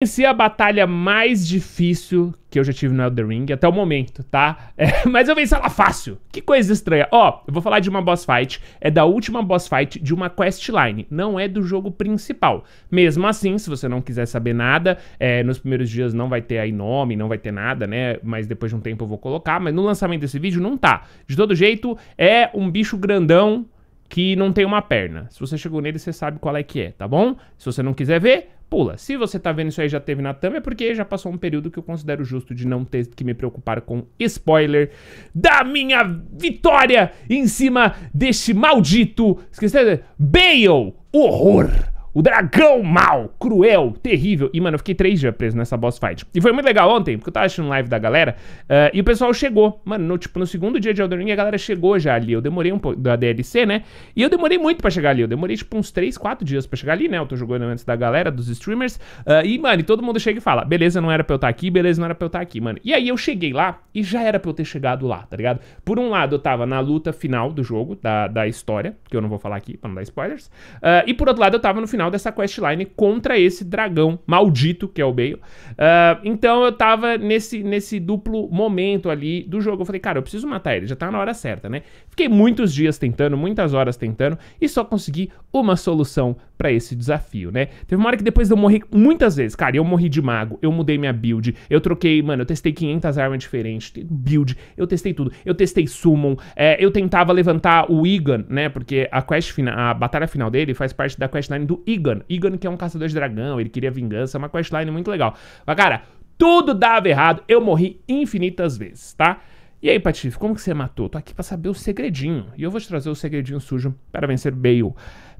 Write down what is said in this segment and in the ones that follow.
Venci a batalha mais difícil que eu já tive no Elden Ring até o momento, tá? É, mas eu venci ela fácil. Que coisa estranha. Ó, eu vou falar de uma boss fight. É da última boss fight de uma questline. Não é do jogo principal. Mesmo assim, se você não quiser saber nada, é, nos primeiros dias não vai ter aí nome, não vai ter nada, né? Mas depois de um tempo eu vou colocar. Mas no lançamento desse vídeo não tá. De todo jeito, é um bicho grandão que não tem uma perna. Se você chegou nele, você sabe qual é que é, tá bom? Se você não quiser ver, pula. Se você tá vendo isso aí já teve na thumb, é porque já passou um período que eu considero justo de não ter que me preocupar com spoiler da minha vitória em cima deste maldito. Esqueci? Bale! Horror! O dragão mal, cruel, terrível. E, mano, eu fiquei três dias preso nessa boss fight. E foi muito legal ontem, porque eu tava assistindo live da galera. Uh, e o pessoal chegou. Mano, no, tipo, no segundo dia de Elden Ring, a galera chegou já ali. Eu demorei um pouco da DLC, né? E eu demorei muito pra chegar ali. Eu demorei, tipo, uns 3, 4 dias pra chegar ali, né? Eu tô jogando antes da galera, dos streamers. Uh, e, mano, e todo mundo chega e fala: beleza, não era pra eu estar tá aqui, beleza, não era pra eu estar tá aqui, mano. E aí eu cheguei lá e já era pra eu ter chegado lá, tá ligado? Por um lado, eu tava na luta final do jogo, da, da história, que eu não vou falar aqui pra não dar spoilers. Uh, e por outro lado, eu tava no final final dessa questline contra esse dragão maldito que é o Bale. Uh, então eu tava nesse, nesse duplo momento ali do jogo. Eu falei, cara, eu preciso matar ele, já tá na hora certa, né? Fiquei muitos dias tentando, muitas horas tentando e só consegui uma solução para esse desafio, né? Teve uma hora que depois eu morri muitas vezes. Cara, eu morri de mago, eu mudei minha build, eu troquei, mano, eu testei 500 armas diferentes, build, eu testei tudo. Eu testei summon, é, eu tentava levantar o Igan, né? Porque a quest final, a batalha final dele faz parte da questline do Igan. Igan que é um caçador de dragão, ele queria vingança, é uma questline muito legal. Mas, cara, tudo dava errado, eu morri infinitas vezes, tá? E aí, Patife, como que você matou? Tô aqui para saber o segredinho. E eu vou te trazer o segredinho sujo para vencer Bale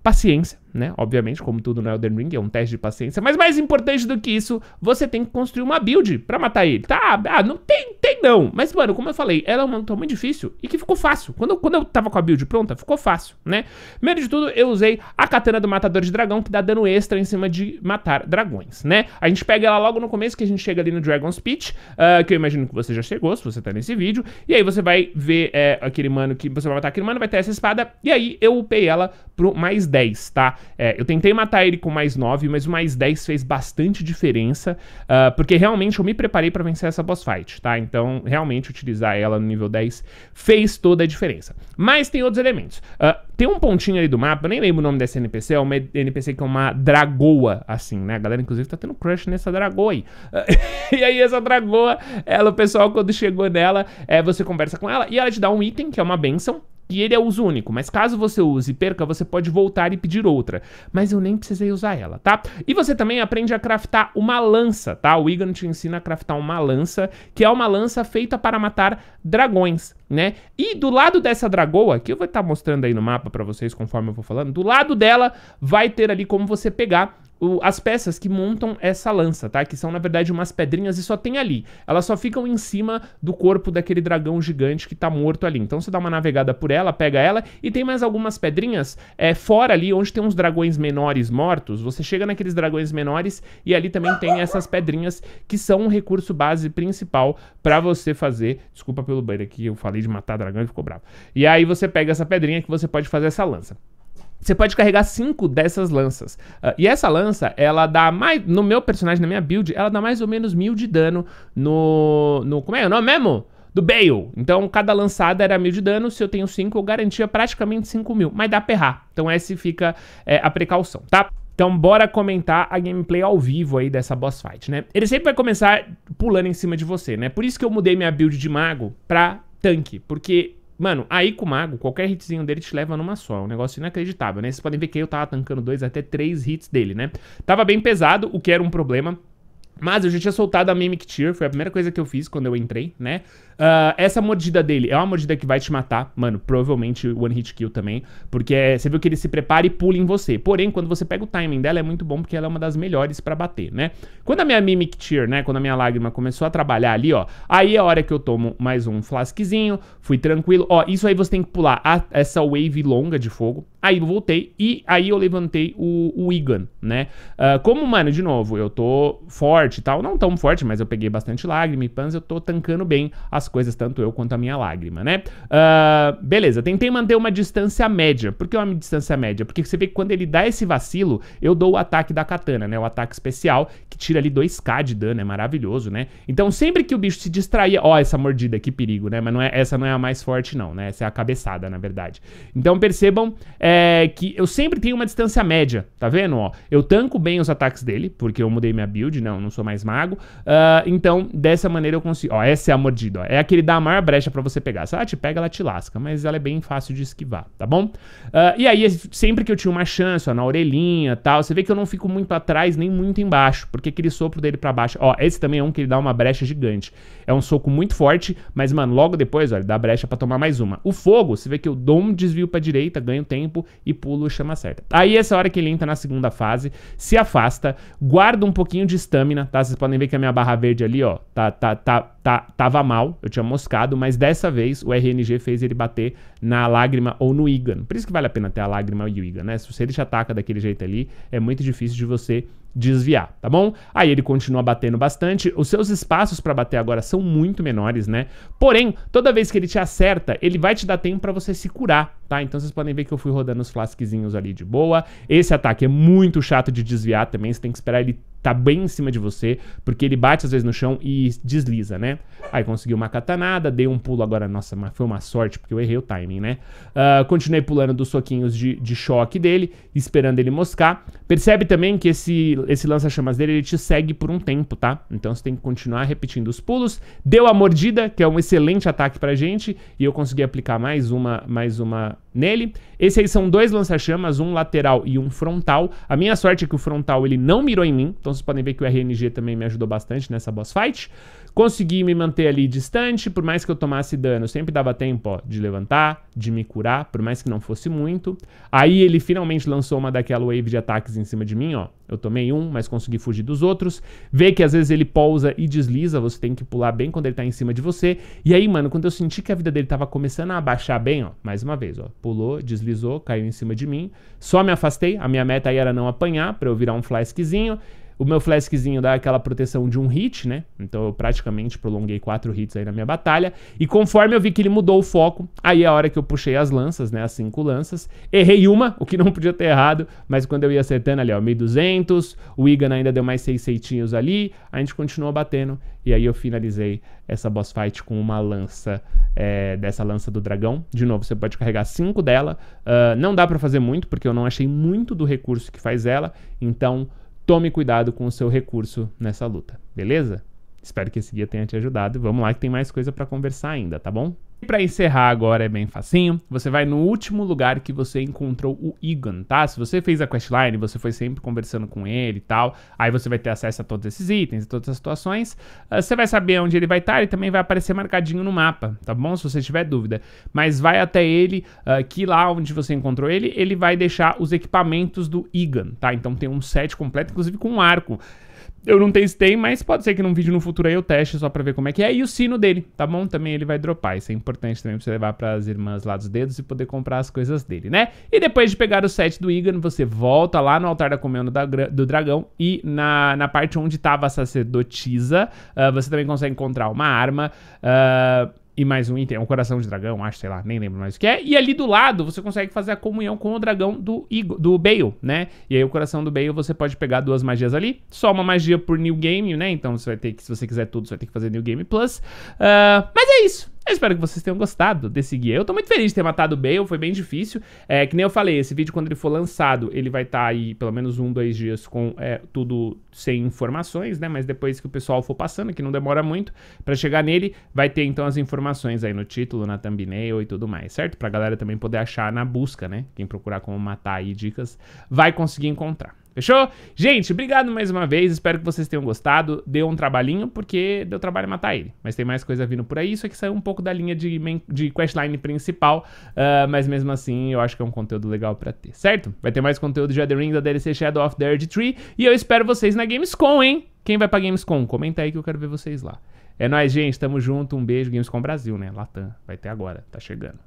paciência, né? Obviamente, como tudo no Elden Ring, é um teste de paciência. Mas mais importante do que isso, você tem que construir uma build pra matar ele. Tá, ah, não tem, tem não. Mas, mano, como eu falei, ela é uma luta muito difícil e que ficou fácil. Quando eu, quando eu tava com a build pronta, ficou fácil, né? Primeiro de tudo, eu usei a katana do matador de dragão, que dá dano extra em cima de matar dragões, né? A gente pega ela logo no começo, que a gente chega ali no Dragon's Pit, uh, ah, que eu imagino que você já chegou, se você tá nesse vídeo. E aí você vai ver é, aquele mano que você vai matar aquele mano, vai ter essa espada. E aí eu upei ela pro mais 10. 10, tá? É, eu tentei matar ele com mais 9, mas o mais 10 fez bastante diferença, uh, porque realmente eu me preparei para vencer essa boss fight, tá? Então, realmente, utilizar ela no nível 10 fez toda a diferença. Mas tem outros elementos. Uh, tem um pontinho ali do mapa, eu nem lembro o nome dessa NPC, é uma NPC que é uma dragoa, assim, né? A galera, inclusive, tá tendo crush nessa dragoa aí. Uh, e aí, essa dragoa, ela, o pessoal, quando chegou nela, é, você conversa com ela e ela te dá um item, que é uma benção, e ele é uso único, mas caso você use e perca, você pode voltar e pedir outra. Mas eu nem precisei usar ela, tá? E você também aprende a craftar uma lança, tá? O Igan te ensina a craftar uma lança, que é uma lança feita para matar dragões, né? E do lado dessa dragoa, que eu vou estar tá mostrando aí no mapa para vocês conforme eu vou falando, do lado dela vai ter ali como você pegar o, as peças que montam essa lança, tá? Que são, na verdade, umas pedrinhas e só tem ali. Elas só ficam em cima do corpo daquele dragão gigante que tá morto ali. Então você dá uma navegada por ela, pega ela, e tem mais algumas pedrinhas é, fora ali, onde tem uns dragões menores mortos. Você chega naqueles dragões menores e ali também tem essas pedrinhas que são um recurso base principal para você fazer... Desculpa pelo banho aqui, eu falei de matar dragão e ficou bravo. E aí você pega essa pedrinha que você pode fazer essa lança. Você pode carregar cinco dessas lanças. Uh, e essa lança, ela dá mais. No meu personagem, na minha build, ela dá mais ou menos mil de dano no. no como é o nome mesmo? do Bale. Então, cada lançada era mil de dano. Se eu tenho 5, eu garantia praticamente 5 mil. Mas dá pra errar. Então, essa fica é, a precaução, tá? Então, bora comentar a gameplay ao vivo aí dessa boss fight, né? Ele sempre vai começar pulando em cima de você, né? Por isso que eu mudei minha build de mago pra tanque. Porque Mano, aí com o mago, qualquer hitzinho dele te leva numa só. É um negócio inacreditável, né? Vocês podem ver que eu tava tancando dois até três hits dele, né? Tava bem pesado, o que era um problema mas eu já tinha soltado a Mimic Tear, foi a primeira coisa que eu fiz quando eu entrei, né? Uh, essa mordida dele é uma mordida que vai te matar, mano, provavelmente One Hit Kill também, porque é, você viu que ele se prepara e pula em você. Porém, quando você pega o timing dela, é muito bom, porque ela é uma das melhores pra bater, né? Quando a minha Mimic Tear, né, quando a minha lágrima começou a trabalhar ali, ó, aí é a hora que eu tomo mais um flasquezinho, fui tranquilo. Ó, isso aí você tem que pular a, essa wave longa de fogo, Aí eu voltei e aí eu levantei o, o Wigan, né? Uh, como, mano, de novo, eu tô forte e tal. Não tão forte, mas eu peguei bastante lágrima e pans, eu tô tancando bem as coisas, tanto eu quanto a minha lágrima, né? Uh, beleza, tentei manter uma distância média. Por que uma distância média? Porque você vê que quando ele dá esse vacilo, eu dou o ataque da katana, né? O ataque especial, que tira ali 2k de dano, é maravilhoso, né? Então sempre que o bicho se distraía... Ó, essa mordida, que perigo, né? Mas não é, essa não é a mais forte não, né? Essa é a cabeçada, na verdade. Então percebam é que eu sempre tenho uma distância média, tá vendo? Ó, eu tanco bem os ataques dele, porque eu mudei minha build, não, não sou mais mago. Uh, então, dessa maneira eu consigo... Ó, essa é a mordida, ó. É aquele dá a maior brecha pra você pegar. Se ela te pega, ela te lasca, mas ela é bem fácil de esquivar, tá bom? Uh, e aí, sempre que eu tinha uma chance, ó, na orelhinha e tal, você vê que eu não fico muito atrás nem muito embaixo, porque aquele sopro dele pra baixo... Ó, esse também é um que ele dá uma brecha gigante. É um soco muito forte, mas, mano, logo depois, ó, ele dá brecha pra tomar mais uma. O fogo, você vê que eu dou um desvio pra direita, ganho tempo, e pula o chama certa. Aí essa hora que ele entra na segunda fase, se afasta, guarda um pouquinho de estamina, tá? Vocês podem ver que a minha barra verde ali, ó, tá, tá, tá, tá, tava mal, eu tinha moscado, mas dessa vez o RNG fez ele bater na lágrima ou no Igan. Por isso que vale a pena ter a lágrima e o Igan, né? Se você te ataca daquele jeito ali, é muito difícil de você desviar, tá bom? Aí ele continua batendo bastante. Os seus espaços para bater agora são muito menores, né? Porém, toda vez que ele te acerta, ele vai te dar tempo para você se curar, tá? Então vocês podem ver que eu fui rodando os flasquezinhos ali de boa. Esse ataque é muito chato de desviar também, você tem que esperar ele tá bem em cima de você, porque ele bate às vezes no chão e desliza, né? Aí consegui uma katanada, dei um pulo agora, nossa, mas foi uma sorte, porque eu errei o timing, né? Uh, continuei pulando dos soquinhos de, de choque dele, esperando ele moscar. Percebe também que esse, esse lança-chamas dele, ele te segue por um tempo, tá? Então você tem que continuar repetindo os pulos. Deu a mordida, que é um excelente ataque pra gente, e eu consegui aplicar mais uma, mais uma nele. Esses aí são dois lança-chamas, um lateral e um frontal. A minha sorte é que o frontal ele não mirou em mim, então vocês podem ver que o RNG também me ajudou bastante nessa boss fight. Consegui me manter ali distante, por mais que eu tomasse dano, sempre dava tempo ó, de levantar, de me curar, por mais que não fosse muito. Aí ele finalmente lançou uma daquela wave de ataques em cima de mim, ó. Eu tomei um, mas consegui fugir dos outros. Vê que às vezes ele pousa e desliza, você tem que pular bem quando ele tá em cima de você. E aí, mano, quando eu senti que a vida dele tava começando a abaixar bem, ó, mais uma vez, ó, pulou, deslizou, caiu em cima de mim. Só me afastei, a minha meta aí era não apanhar, para eu virar um flasquezinho o meu flaskzinho dá aquela proteção de um hit, né? Então eu praticamente prolonguei quatro hits aí na minha batalha. E conforme eu vi que ele mudou o foco, aí é a hora que eu puxei as lanças, né? As cinco lanças. Errei uma, o que não podia ter errado, mas quando eu ia acertando ali, ó, 1200, o Igan ainda deu mais seis seitinhos ali, a gente continuou batendo. E aí eu finalizei essa boss fight com uma lança, é, dessa lança do dragão. De novo, você pode carregar cinco dela. Uh, não dá para fazer muito, porque eu não achei muito do recurso que faz ela. Então tome cuidado com o seu recurso nessa luta, beleza? Espero que esse guia tenha te ajudado. Vamos lá que tem mais coisa para conversar ainda, tá bom? E para encerrar agora é bem facinho, você vai no último lugar que você encontrou o Egan, tá? Se você fez a questline, você foi sempre conversando com ele e tal, aí você vai ter acesso a todos esses itens, e todas as situações, uh, você vai saber onde ele vai estar e também vai aparecer marcadinho no mapa, tá bom? Se você tiver dúvida. Mas vai até ele, uh, que lá onde você encontrou ele, ele vai deixar os equipamentos do Egan, tá? Então tem um set completo, inclusive com um arco. Eu não testei, mas pode ser que num vídeo no futuro aí eu teste só pra ver como é que é. E o sino dele, tá bom? Também ele vai dropar. Isso é importante também pra você levar pras irmãs lá dos dedos e poder comprar as coisas dele, né? E depois de pegar o set do Igan, você volta lá no altar da comenda do dragão e na, na parte onde tava a sacerdotisa, uh, você também consegue encontrar uma arma. Uh, e mais um item, é um coração de dragão, acho, sei lá, nem lembro mais o que é. E ali do lado você consegue fazer a comunhão com o dragão do, Igo, do Bale, né? E aí o coração do Bale você pode pegar duas magias ali, só uma magia por New Game, né? Então você vai ter que, se você quiser tudo, você vai ter que fazer New Game Plus. Uh, mas é isso. Eu espero que vocês tenham gostado desse guia. Eu tô muito feliz de ter matado o Bale, foi bem difícil. É, que nem eu falei, esse vídeo quando ele for lançado, ele vai estar tá aí pelo menos um, dois dias com é, tudo sem informações, né? Mas depois que o pessoal for passando, que não demora muito, pra chegar nele, vai ter então as informações aí no título, na thumbnail e tudo mais, certo? Pra galera também poder achar na busca, né? Quem procurar como matar aí dicas, vai conseguir encontrar. Fechou? Gente, obrigado mais uma vez. Espero que vocês tenham gostado. Deu um trabalhinho, porque deu trabalho matar ele. Mas tem mais coisa vindo por aí. Isso é que saiu um pouco da linha de, main, de questline principal. Uh, mas mesmo assim, eu acho que é um conteúdo legal pra ter, certo? Vai ter mais conteúdo de The Ring, da DLC Shadow of the Earth Tree. E eu espero vocês na Gamescom, hein? Quem vai pra Gamescom? Comenta aí que eu quero ver vocês lá. É nóis, gente. Tamo junto. Um beijo. Gamescom Brasil, né? Latam. Vai ter agora. Tá chegando.